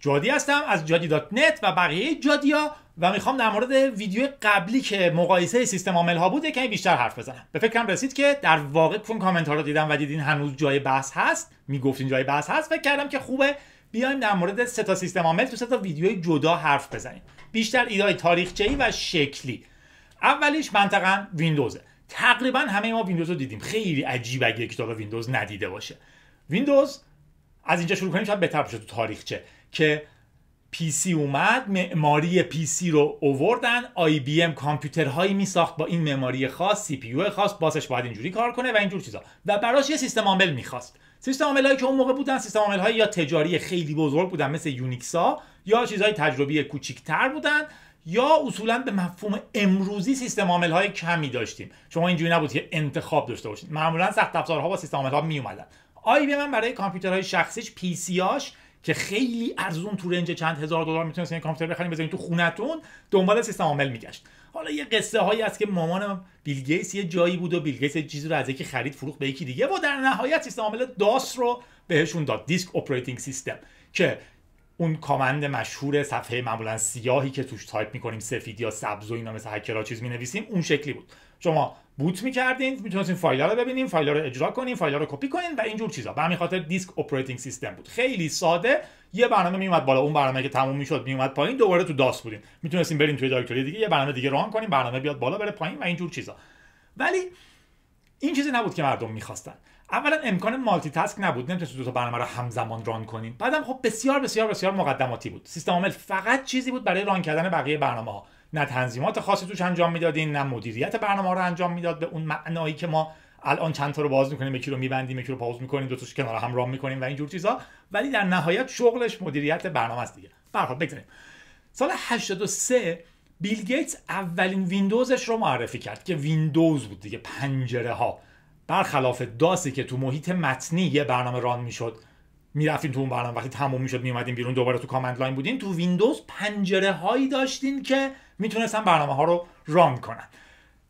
جادی هستم از جادی دات نت و بقیه جادیا و میخوام در مورد ویدیو قبلی که مقایسه سیستم عامل ها بود کمی بیشتر حرف بزنم به فکرم رسید که در واقع فون کامنت ها رو دیدم و دیدین هنوز جای بحث هست میگفتین جای بحث هست فکر کردم که خوبه بیایم در مورد سه تا سیستم عامل تو سه تا ویدیو جدا حرف بزنیم بیشتر تاریخچه ای و شکلی اولیش منطقا ویندوزه تقریبا همه ما ویندوز رو دیدیم خیلی عجیب اگه کتاب ویندوز ندیده باشه ویندوز از اینجا شروع کنیم شاید بهتر باشه تو تاریخچه که پی سی اومد معماری پی سی رو اووردن آی بی ام کامپیوترهایی می ساخت با این معماری خاص سی پی خاص باسش باید اینجوری کار کنه و اینجور چیزا و براش یه سیستم عامل میخواست سیستم عامل هایی که اون موقع بودن سیستم عامل هایی یا تجاری خیلی بزرگ بودن مثل یونیکس یا چیزهای تجربی کوچیکتر بودن یا اصولا به مفهوم امروزی سیستم عامل های کمی داشتیم شما اینجوری نبود که انتخاب داشته باشید معمولا سخت افزارها با سیستم عامل ها می اومدن آی بی من برای کامپیوترهای شخصیش پی سی که خیلی ارزون تو رنج چند هزار دلار میتونستین این کامپیوتر بخرین بزنین تو خونتون دنبال سیستم عامل میگشت حالا یه قصه هایی هست که مامانم بیل گیس یه جایی بود و بیل گیس یه چیزی رو از یکی خرید فروخت به یکی دیگه و در نهایت سیستم عامل داس رو بهشون داد دیسک اپراتینگ سیستم که اون کامند مشهور صفحه معمولا سیاهی که توش تایپ میکنیم سفید یا سبز و اینا مثل هکرها چیز مینویسیم اون شکلی بود شما بوت میکردین میتونستین فایل رو ببینین فایل رو اجرا کنین فایل رو کپی کنین و اینجور چیزا به همین خاطر دیسک اپراتینگ سیستم بود خیلی ساده یه برنامه میومد بالا اون برنامه که تموم میشد میومد پایین دوباره تو داس بودین میتونستین برین توی دایرکتوری دیگه یه برنامه دیگه ران کنین برنامه بیاد بالا بره پایین و اینجور چیزا ولی این چیزی نبود که مردم میخواستن اولا امکان مالتی تاسک نبود نمیتونستید دو تا برنامه رو همزمان ران کنین بعدم خب بسیار بسیار بسیار مقدماتی بود سیستم عامل فقط چیزی بود برای ران کردن بقیه برنامه ها نه تنظیمات خاصی توش انجام میدادین نه مدیریت برنامه رو انجام میداد به اون معنایی که ما الان چند تا رو باز میکنیم یکی رو میبندیم یکی رو پاوز میکنیم دو تاش کنار هم رام میکنیم و اینجور چیزا ولی در نهایت شغلش مدیریت برنامه است دیگه برخواد بگذاریم سال 83 بیل گیتس اولین ویندوزش رو معرفی کرد که ویندوز بود دیگه پنجره ها برخلاف داسی که تو محیط متنی یه برنامه ران میشد میرفتیم تو اون برنامه وقتی تموم میشد میومدیم بیرون دوباره تو کامند لاین بودین تو ویندوز پنجره هایی داشتین که میتونستن برنامه ها رو ران کنن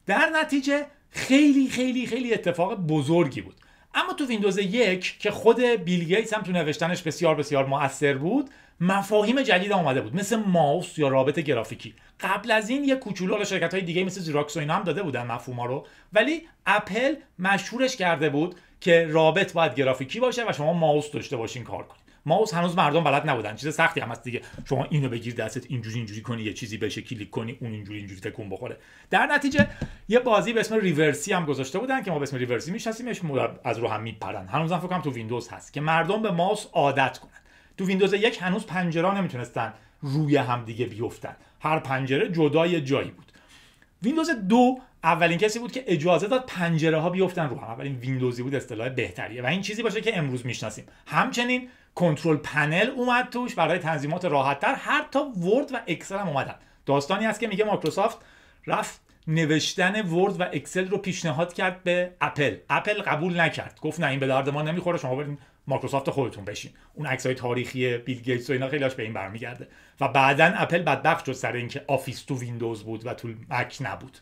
در نتیجه خیلی خیلی خیلی اتفاق بزرگی بود اما تو ویندوز یک که خود بیل گیتس هم تو نوشتنش بسیار بسیار موثر بود مفاهیم جدید آمده بود مثل ماوس یا رابط گرافیکی قبل از این یه کوچولو حالا شرکت های دیگه مثل زیراکس و اینا هم داده بودن ها رو ولی اپل مشهورش کرده بود که رابط باید گرافیکی باشه و شما ماوس داشته باشین کار کنید ماوس هنوز مردم بلد نبودن چیز سختی هم هست دیگه شما اینو بگیر دستت اینجوری اینجوری کنی یه چیزی بشه کلیک کنی اون اینجوری اینجوری تکون بخوره در نتیجه یه بازی به اسم ریورسی هم گذاشته بودن که ما به اسم ریورسی میشناسیمش از رو هم میپرن هنوز فکر کنم تو ویندوز هست که مردم به ماوس عادت کنن تو ویندوز یک هنوز پنجره نمیتونستن روی هم دیگه بیفتن هر پنجره جدای جایی بود ویندوز دو اولین کسی بود که اجازه داد پنجره ها بیفتن رو هم اولین ویندوزی بود اصطلاح بهتریه و این چیزی باشه که امروز میشناسیم همچنین کنترل پنل اومد توش برای تنظیمات راحتتر حتی ورد و اکسل هم اومدن داستانی هست که میگه مایکروسافت رفت نوشتن ورد و اکسل رو پیشنهاد کرد به اپل اپل قبول نکرد گفت نه این به درد ما نمیخوره شما برید مایکروسافت خودتون بشین اون عکس های تاریخی بیل گیتس و اینا خیلیش به این برمیگرده و بعدا اپل بدبخت شد سر اینکه آفیس تو ویندوز بود و تو مک نبود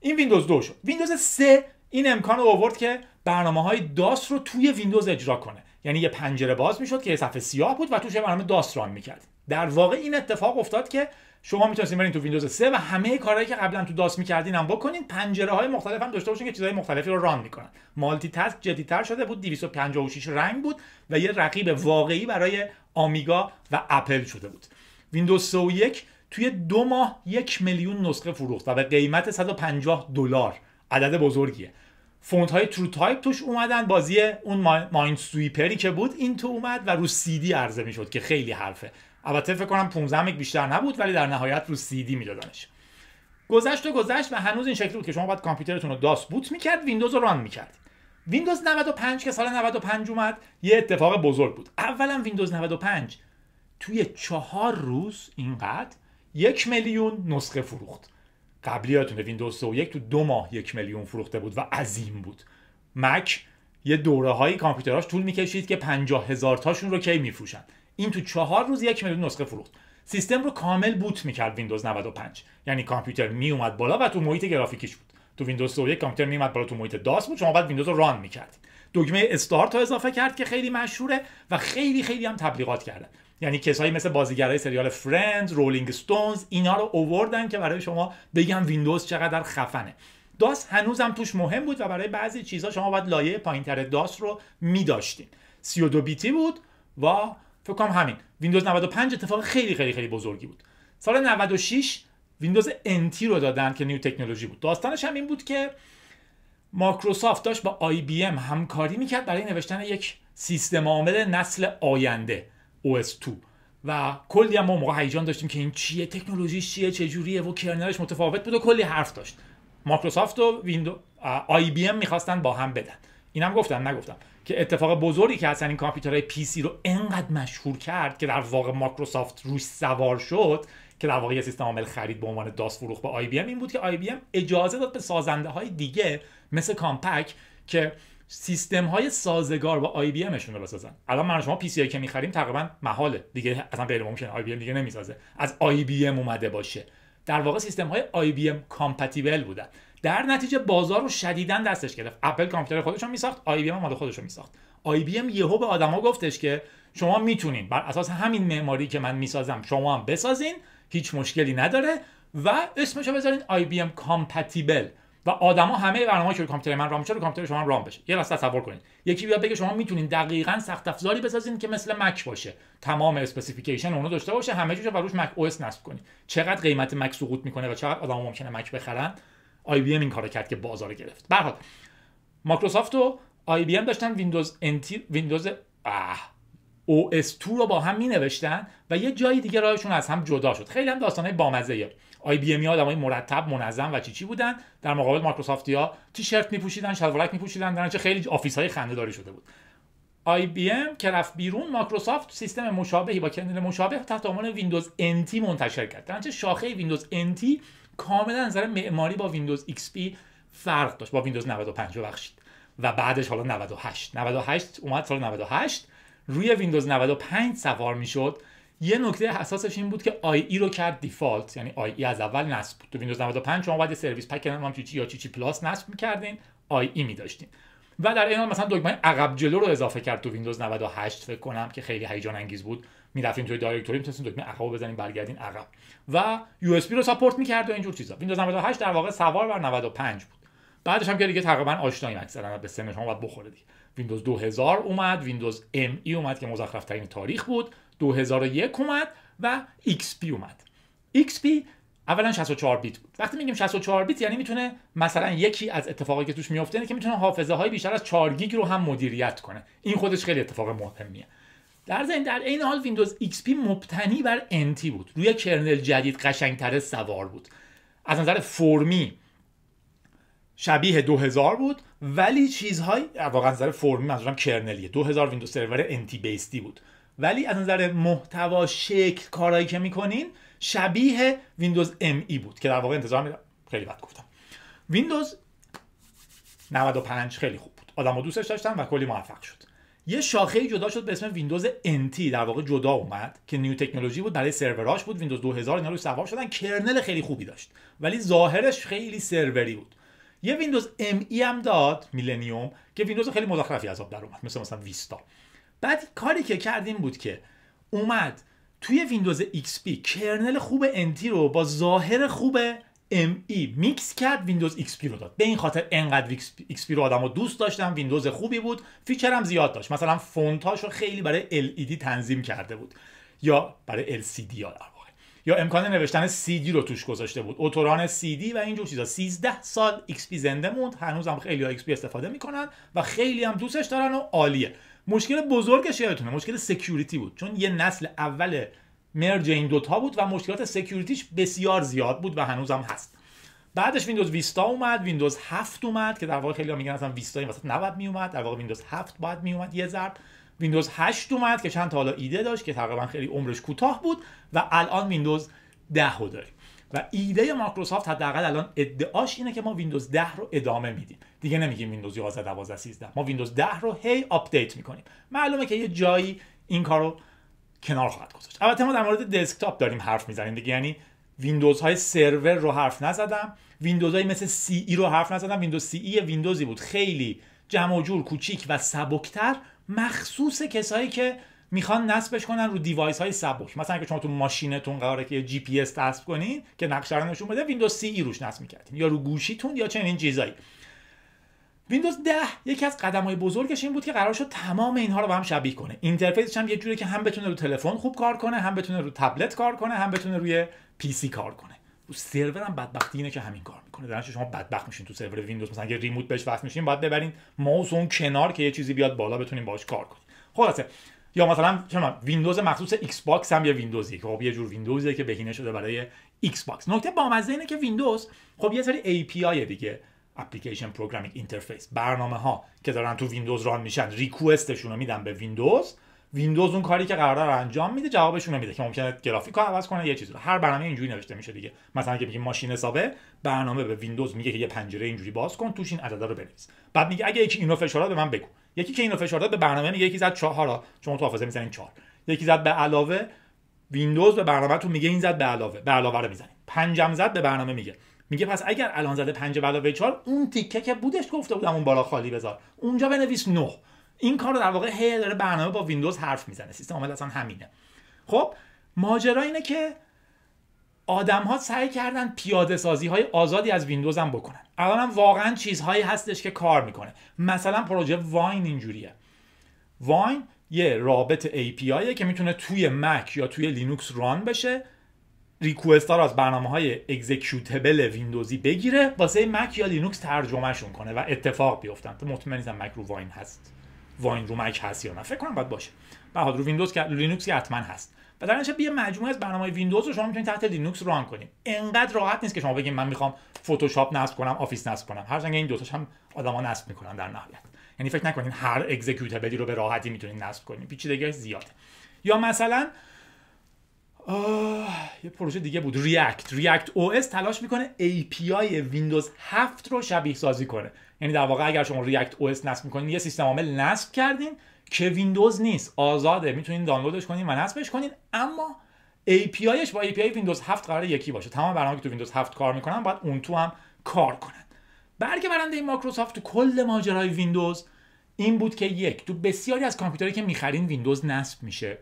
این ویندوز دو شد ویندوز سه این امکان رو آورد که برنامه های داس رو توی ویندوز اجرا کنه یعنی یه پنجره باز میشد که یه صفحه سیاه بود و توش برنامه داست ران میکرد در واقع این اتفاق افتاد که شما میتونستین برین تو ویندوز 3 و همه کارهایی که قبلا تو داست میکردین هم بکنین پنجره های مختلف هم داشته باشین که چیزهای مختلفی رو ران میکنن مالتی تاسک جدیتر شده بود 256 رنگ بود و یه رقیب واقعی برای آمیگا و اپل شده بود ویندوز 3 1 توی دو ماه یک میلیون نسخه فروخت و به قیمت 150 دلار عدد بزرگیه فونت های ترو تایپ توش اومدن بازی اون مایند سویپری که بود این تو اومد و رو سی دی عرضه میشد که خیلی حرفه البته فکر کنم 15 مگ بیشتر نبود ولی در نهایت رو سی دی میدادنش گذشت و گذشت و هنوز این شکلی بود که شما باید کامپیوترتون رو داس بوت میکرد ویندوز رو ران میکرد ویندوز 95 که سال 95 اومد یه اتفاق بزرگ بود اولا ویندوز 95 توی چهار روز اینقدر یک میلیون نسخه فروخت قبلی یادتونه ویندوز 3 و یک تو دو ماه یک میلیون فروخته بود و عظیم بود مک یه دوره هایی کامپیوتراش طول میکشید که 50 هزار تاشون رو کی میفروشن این تو چهار روز یک میلیون نسخه فروخت سیستم رو کامل بوت میکرد ویندوز 95 یعنی کامپیوتر میومد بالا و تو محیط گرافیکیش بود تو ویندوز 3 کامپیوتر میومد بالا تو محیط داس بود شما بعد ویندوز رو ران میکردید دکمه استارت رو اضافه کرد که خیلی مشهوره و خیلی خیلی هم تبلیغات کردن یعنی کسایی مثل بازیگرای سریال فرند، رولینگ ستونز اینا رو اووردن که برای شما بگم ویندوز چقدر خفنه داس هنوزم توش مهم بود و برای بعضی چیزها شما باید لایه پایینتر داس رو میداشتین 32 بیتی بود و فکر کنم همین ویندوز 95 اتفاق خیلی خیلی خیلی بزرگی بود سال 96 ویندوز NT رو دادن که نیو تکنولوژی بود داستانش هم این بود که مایکروسافت داشت با IBM بی ام همکاری میکرد برای نوشتن یک سیستم عامل نسل آینده OS2 و کلی هم ما موقع هیجان داشتیم که این چیه تکنولوژیش چیه چه جوریه و کرنلش متفاوت بود و کلی حرف داشت مایکروسافت و ویندو آی بی ام میخواستن با هم بدن اینم گفتم نگفتم که اتفاق بزرگی که اصلا این کامپیوترهای پی سی رو انقدر مشهور کرد که در واقع مایکروسافت روش سوار شد که در واقع یه سیستم عامل خرید به عنوان داس فروخ به آی بی ام این بود که آی بی ام اجازه داد به سازنده دیگه مثل کامپک که سیستم های سازگار با آی بی امشون رو بسازن الان من شما پی سی که میخریم تقریبا محاله دیگه اصلا غیر ممکن آی بی ام دیگه نمیسازه از آی بی ام اومده باشه در واقع سیستم های آی بی ام کامپتیبل بودن در نتیجه بازار رو شدیدا دستش گرفت اپل کامپیوتر خودش رو میساخت آی بی ام مال خودش رو میساخت آی بی ام یهو به آدما گفتش که شما میتونین بر اساس همین معماری که من میسازم شما هم بسازین هیچ مشکلی نداره و اسمش رو بذارین آی بی ام کامپتیبل و آدما همه برنامه که کامپیوتر من رام چرا کامپیوتر شما رام بشه یه لحظه تصور کنید یکی بیاد بگه شما میتونید دقیقا سخت افزاری بسازین که مثل مک باشه تمام اسپسیفیکیشن اونو داشته باشه همه چیز و روش مک او اس نصب کنید چقدر قیمت مک سقوط میکنه و چقدر آدم ممکنه مک بخرن آی بی ام این کارو کرد که بازار گرفت به هر مایکروسافت و آی بی ام داشتن ویندوز انتی ویندوز او اس 2 رو با هم می نوشتن و یه جای دیگه راهشون از هم جدا شد خیلی هم داستانه بامزه آی بی ام آدمای مرتب منظم و چی چی بودن در مقابل مایکروسافتیا تیشرت میپوشیدن شلوارک میپوشیدن در خیلی آفیس های خنده داری شده بود آی بی ام که رفت بیرون مایکروسافت سیستم مشابهی با کرنل مشابه تحت عنوان ویندوز NT منتشر کرد در شاخه ویندوز NT کاملا نظر معماری با ویندوز XP فرق داشت با ویندوز 95 بخشید و بعدش حالا 98 98 اومد سال 98 روی ویندوز 95 سوار میشد یه نکته حساسش این بود که آی ای رو کرد دیفالت یعنی آی ای از اول نصب بود تو ویندوز 95 شما باید یه سرویس پک هم چی یا چی چی پلاس نصب می‌کردین آی ای می‌داشتین و در این حال مثلا دکمه عقب جلو رو اضافه کرد تو ویندوز 98 فکر کنم که خیلی هیجان انگیز بود میرفتیم توی دایرکتوری میتونستیم دکمه عقب بزنیم برگردین عقب و یو اس رو ساپورت می‌کرد و اینجور چیزا ویندوز 98 در واقع سوار بر 95 بود بعدش هم که دیگه تقریبا آشناییم اکثرا به سن شما باید بخوره دیگه ویندوز 2000 اومد ویندوز ام ای اومد که مزخرف ترین تاریخ بود 2001 اومد و XP اومد XP اولا 64 بیت بود وقتی میگیم 64 بیت یعنی میتونه مثلا یکی از اتفاقایی که توش میفته اینه که میتونه حافظه های بیشتر از 4 گیگ رو هم مدیریت کنه این خودش خیلی اتفاق مهمیه در ضمن در عین حال ویندوز XP مبتنی بر NT بود روی کرنل جدید قشنگتر سوار بود از نظر فرمی شبیه 2000 بود ولی چیزهای واقعا نظر فرمی منظورم کرنلیه 2000 ویندوز سرور NT بیستی بود ولی از نظر محتوا شکل کارایی که میکنین شبیه ویندوز ام ای بود که در واقع انتظار خیلی بد گفتم ویندوز 95 خیلی خوب بود آدم دوستش داشتن و کلی موفق شد یه شاخه جدا شد به اسم ویندوز NT در واقع جدا اومد که نیو تکنولوژی بود برای سروراش بود ویندوز 2000 اینا رو سوار شدن کرنل خیلی خوبی داشت ولی ظاهرش خیلی سروری بود یه ویندوز ME هم داد میلنیوم که ویندوز خیلی مزخرفی از آب در اومد مثل مثلا ویستا بعد کاری که کردیم بود که اومد توی ویندوز XP کرنل خوب NT رو با ظاهر خوب ME میکس کرد ویندوز XP رو داد به این خاطر انقدر XP رو آدم رو دوست داشتم ویندوز خوبی بود فیچر هم زیاد داشت مثلا فونتاش رو خیلی برای LED تنظیم کرده بود یا برای LCD آدم یا امکان نوشتن سی دی رو توش گذاشته بود اوتوران سی دی و اینجور چیزا 13 سال ایکس زنده موند هنوز هم خیلی ایکس پی استفاده میکنن و خیلی هم دوستش دارن و عالیه مشکل بزرگش یادتونه مشکل سکیوریتی بود چون یه نسل اول مرج این دوتا بود و مشکلات سکیوریتیش بسیار زیاد بود و هنوز هم هست بعدش ویندوز ویستا اومد ویندوز 7 اومد که در واقع خیلی میگن اصلا ویستا این وسط نباید میومد، در واقع ویندوز 7 باید میومد یه ضرب ویندوز 8 اومد که چند تا حالا ایده داشت که تقریبا خیلی عمرش کوتاه بود و الان ویندوز 10 رو داریم و ایده مایکروسافت حداقل الان ادعاش اینه که ما ویندوز 10 رو ادامه میدیم دیگه نمیگیم ویندوز 11 12 13 ما ویندوز 10 رو هی آپدیت میکنیم معلومه که یه جایی این کارو کنار خواهد گذاشت البته ما در مورد دسکتاپ داریم حرف میزنیم دیگه یعنی ویندوز های سرور رو حرف نزدم ویندوز های مثل سی ای رو حرف نزدم ویندوز سی ای ویندوزی بود خیلی جمع و جور کوچیک و سبکتر مخصوص کسایی که میخوان نصبش کنن رو دیوایس های سبک مثلا اگه شما تو ماشینتون قراره که جی پی اس نصب کنین که نقشه رو نشون بده ویندوز سی ای روش نصب میکردین یا رو گوشیتون یا چنین چیزایی ویندوز 10 یکی از قدم های بزرگش این بود که قرار شد تمام اینها رو به هم شبیه کنه اینترفیسش هم یه جوری که هم بتونه رو تلفن خوب کار کنه هم بتونه رو تبلت کار کنه هم بتونه روی پی سی کار کنه تو سرور هم بدبختی اینه که همین کار میکنه در شما بدبخت میشین تو سرور ویندوز مثلا اگه ریموت بهش وصل میشین باید ببرین ماوس اون کنار که یه چیزی بیاد بالا بتونین باهاش کار کنین خلاصه یا مثلا شما ویندوز مخصوص ایکس باکس هم یه ویندوزی که خب یه جور ویندوزیه که بهینه شده برای ایکس باکس نکته بامزه اینه که ویندوز خب یه سری ای دیگه اپلیکیشن پروگرامینگ اینترفیس برنامه ها که دارن تو ویندوز ران میشن ریکوستشون رو میدن به ویندوز ویندوز اون کاری که رو انجام میده جوابشون میده که ممکنه گرافیک رو عوض کنه یه چیزی رو هر برنامه اینجوری نوشته میشه دیگه مثلا که بگیم ماشین حسابه برنامه به ویندوز میگه که یه پنجره اینجوری باز کن توش این عددا رو بنویس بعد میگه اگه یکی اینو فشار به من بگو یکی که اینو فشار به برنامه میگه یکی زد 4 چون تو حافظه میزنین 4 یکی زد به علاوه ویندوز به تو میگه این زد به علاوه به علاوه رو میزنین پنجم زد به برنامه میگه میگه پس اگر الان زده 5 علاوه 4 اون تیکه که بودش گفته بودم اون بالا خالی بذار اونجا بنویس 9 این کار رو در واقع هی داره برنامه با ویندوز حرف میزنه سیستم عامل اصلا همینه خب ماجرا اینه که آدم ها سعی کردن پیاده سازی های آزادی از ویندوز هم بکنن الان هم واقعا چیزهایی هستش که کار میکنه مثلا پروژه واین اینجوریه واین یه رابط API که میتونه توی مک یا توی لینوکس ران بشه ریکوست رو از برنامه های اگزیکیوتبل ویندوزی بگیره واسه مک یا لینوکس ترجمهشون کنه و اتفاق بیفتن تو مطمئن مک رو واین هست واین رومک هست یا نه فکر کنم باید باشه حال رو ویندوز که لینوکس حتما هست و در نتیجه یه مجموعه از برنامه ویندوز رو شما میتونید تحت لینوکس ران کنید انقدر راحت نیست که شما بگید من میخوام فتوشاپ نصب کنم آفیس نصب کنم هر این دوتاش هم آدما نصب میکنن در نهایت یعنی فکر نکنید هر اگزیکیوتبلی رو به راحتی میتونید نصب کنید پیچیدگیش زیاده یا مثلا یه پروژه دیگه بود ریاکت ریاکت او اس تلاش میکنه آی ویندوز 7 رو شبیه سازی کنه یعنی در واقع اگر شما ریاکت او اس نصب میکنین یه سیستم عامل نصب کردین که ویندوز نیست آزاده میتونین دانلودش کنین و نصبش کنین اما APIش با API ویندوز 7 قرار یکی باشه تمام برنامه که تو ویندوز 7 کار میکنن باید اون تو هم کار کنن برگ برنده این مایکروسافت تو کل ماجرای ویندوز این بود که یک تو بسیاری از کامپیوتری که میخرین ویندوز نصب میشه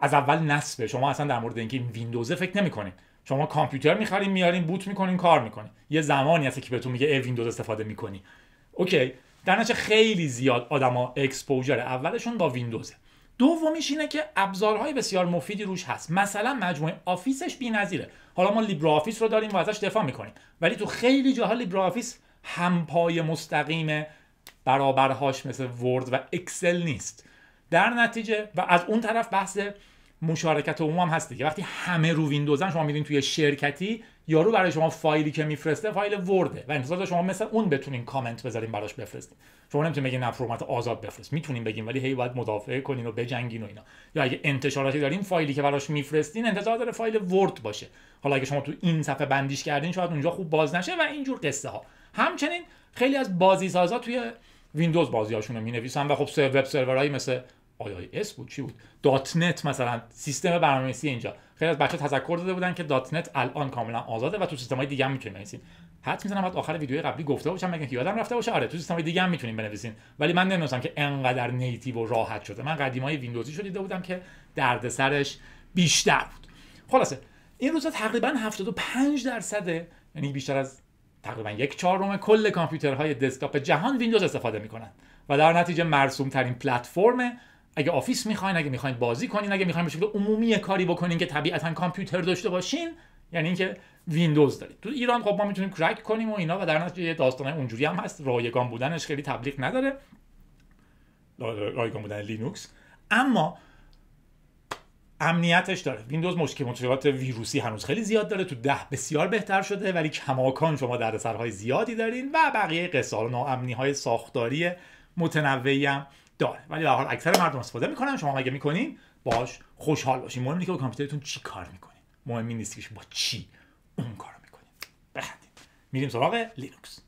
از اول نصبه شما اصلا در مورد اینکه ویندوز فکر نمیکنید شما کامپیوتر میخرین میاریم، بوت می‌کنیم، کار میکنین یه زمانی هست که بهتون میگه ای ویندوز استفاده میکنی اوکی در خیلی زیاد آدما اکسپوژر اولشون با ویندوزه دومیش اینه که ابزارهای بسیار مفیدی روش هست مثلا مجموعه آفیسش بی‌نظیره حالا ما لیبر آفیس رو داریم و ازش دفاع میکنیم ولی تو خیلی جاها لیبر آفیس همپای مستقیم برابرهاش مثل ورد و اکسل نیست در نتیجه و از اون طرف بحث مشارکت عموم هم هست دیگه وقتی همه رو ویندوزن شما میرین توی شرکتی یارو برای شما فایلی که میفرسته فایل ورده و انتظار شما مثل اون بتونین کامنت بذارین براش بفرستین شما نمیتونین بگین نه فرمت آزاد بفرست میتونین بگین ولی هی باید مدافع کنین و بجنگین و اینا یا اگه انتشاراتی دارین فایلی که براش میفرستین انتظار داره فایل ورد باشه حالا اگه شما تو این صفحه بندیش کردین شاید اونجا خوب باز نشه و اینجور قصه ها همچنین خیلی از بازی سازا توی ویندوز بازیاشون رو مینویسن و خب وب سرورایی مثل آی اس بود چی بود دات نت مثلا سیستم برنامه‌نویسی اینجا خیلی از بچه تذکر داده بودن که دات نت الان کاملا آزاده و تو سیستم‌های دیگه هم می‌تونید بنویسین حتی میزنم بعد آخر ویدیو قبلی گفته باشم مگه یادم رفته باشه آره تو سیستم‌های دیگه هم می‌تونید بنویسین ولی من نمی‌دونستم که انقدر نیتیو و راحت شده من قدیمای ویندوزی شو بودم که دردسرش بیشتر بود خلاصه این روزا تقریبا 75 درصد یعنی بیشتر از تقریبا یک چهارم کل کامپیوترهای دسکتاپ جهان ویندوز استفاده میکنن و در نتیجه مرسوم ترین پلتفرم اگه آفیس میخواین اگه میخواین بازی کنین اگه میخواین به شکل عمومی کاری بکنین که طبیعتا کامپیوتر داشته باشین یعنی اینکه ویندوز دارید تو ایران خب ما میتونیم کرک کنیم و اینا و در نتیجه داستان اونجوری هم هست رایگان بودنش خیلی تبلیغ نداره رایگان بودن لینوکس اما امنیتش داره ویندوز مشکل مشکلات ویروسی هنوز خیلی زیاد داره تو ده بسیار بهتر شده ولی کماکان شما دردسرهای زیادی دارین و بقیه قصه ها های ساختاری متنوعی داره ولی به حال اکثر مردم استفاده میکنن شما اگه میکنین باش خوشحال باشین مهم که با کامپیوترتون چی کار میکنین مهم نیست که با چی اون کارو میکنین بخندید میریم سراغ لینوکس